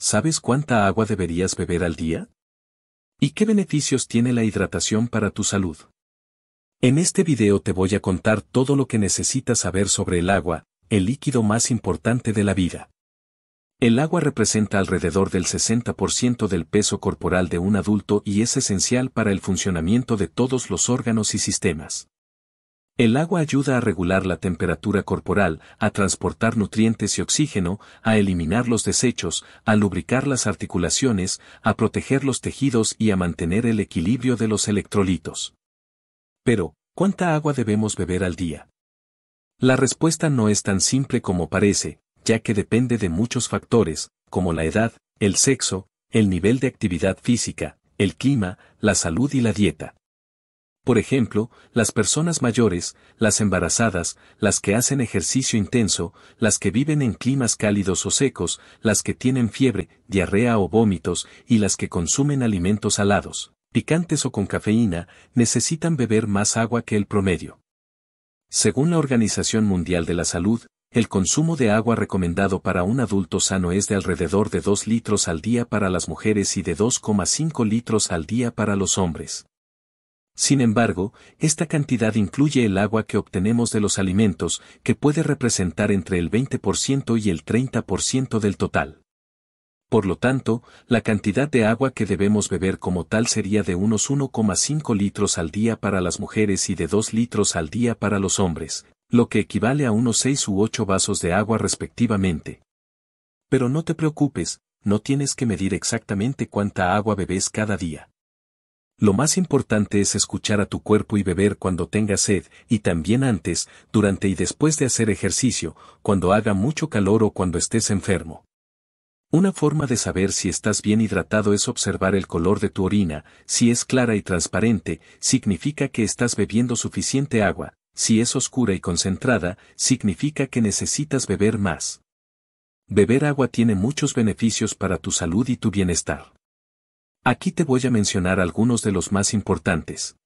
¿Sabes cuánta agua deberías beber al día? ¿Y qué beneficios tiene la hidratación para tu salud? En este video te voy a contar todo lo que necesitas saber sobre el agua, el líquido más importante de la vida. El agua representa alrededor del 60% del peso corporal de un adulto y es esencial para el funcionamiento de todos los órganos y sistemas. El agua ayuda a regular la temperatura corporal, a transportar nutrientes y oxígeno, a eliminar los desechos, a lubricar las articulaciones, a proteger los tejidos y a mantener el equilibrio de los electrolitos. Pero, ¿cuánta agua debemos beber al día? La respuesta no es tan simple como parece, ya que depende de muchos factores, como la edad, el sexo, el nivel de actividad física, el clima, la salud y la dieta por ejemplo, las personas mayores, las embarazadas, las que hacen ejercicio intenso, las que viven en climas cálidos o secos, las que tienen fiebre, diarrea o vómitos, y las que consumen alimentos salados, picantes o con cafeína, necesitan beber más agua que el promedio. Según la Organización Mundial de la Salud, el consumo de agua recomendado para un adulto sano es de alrededor de 2 litros al día para las mujeres y de 2,5 litros al día para los hombres. Sin embargo, esta cantidad incluye el agua que obtenemos de los alimentos, que puede representar entre el 20% y el 30% del total. Por lo tanto, la cantidad de agua que debemos beber como tal sería de unos 1,5 litros al día para las mujeres y de 2 litros al día para los hombres, lo que equivale a unos 6 u 8 vasos de agua respectivamente. Pero no te preocupes, no tienes que medir exactamente cuánta agua bebes cada día. Lo más importante es escuchar a tu cuerpo y beber cuando tengas sed, y también antes, durante y después de hacer ejercicio, cuando haga mucho calor o cuando estés enfermo. Una forma de saber si estás bien hidratado es observar el color de tu orina, si es clara y transparente, significa que estás bebiendo suficiente agua, si es oscura y concentrada, significa que necesitas beber más. Beber agua tiene muchos beneficios para tu salud y tu bienestar. Aquí te voy a mencionar algunos de los más importantes.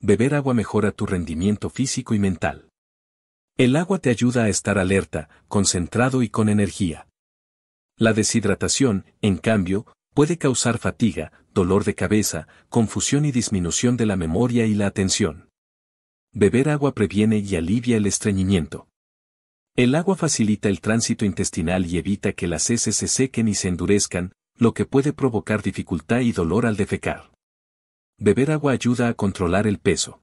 Beber agua mejora tu rendimiento físico y mental. El agua te ayuda a estar alerta, concentrado y con energía. La deshidratación, en cambio, puede causar fatiga, dolor de cabeza, confusión y disminución de la memoria y la atención. Beber agua previene y alivia el estreñimiento. El agua facilita el tránsito intestinal y evita que las heces se sequen y se endurezcan, lo que puede provocar dificultad y dolor al defecar. Beber agua ayuda a controlar el peso.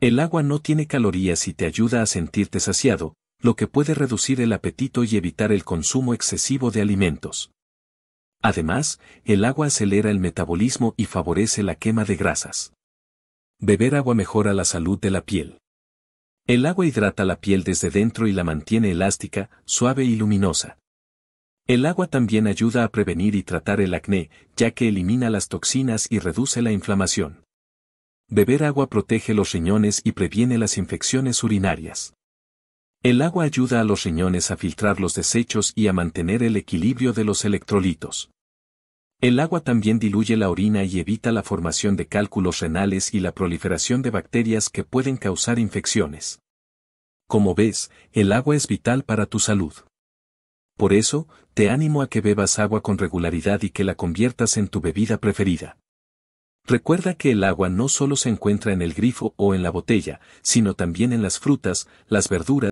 El agua no tiene calorías y te ayuda a sentirte saciado, lo que puede reducir el apetito y evitar el consumo excesivo de alimentos. Además, el agua acelera el metabolismo y favorece la quema de grasas. Beber agua mejora la salud de la piel. El agua hidrata la piel desde dentro y la mantiene elástica, suave y luminosa. El agua también ayuda a prevenir y tratar el acné, ya que elimina las toxinas y reduce la inflamación. Beber agua protege los riñones y previene las infecciones urinarias. El agua ayuda a los riñones a filtrar los desechos y a mantener el equilibrio de los electrolitos. El agua también diluye la orina y evita la formación de cálculos renales y la proliferación de bacterias que pueden causar infecciones. Como ves, el agua es vital para tu salud. Por eso, te animo a que bebas agua con regularidad y que la conviertas en tu bebida preferida. Recuerda que el agua no solo se encuentra en el grifo o en la botella, sino también en las frutas, las verduras,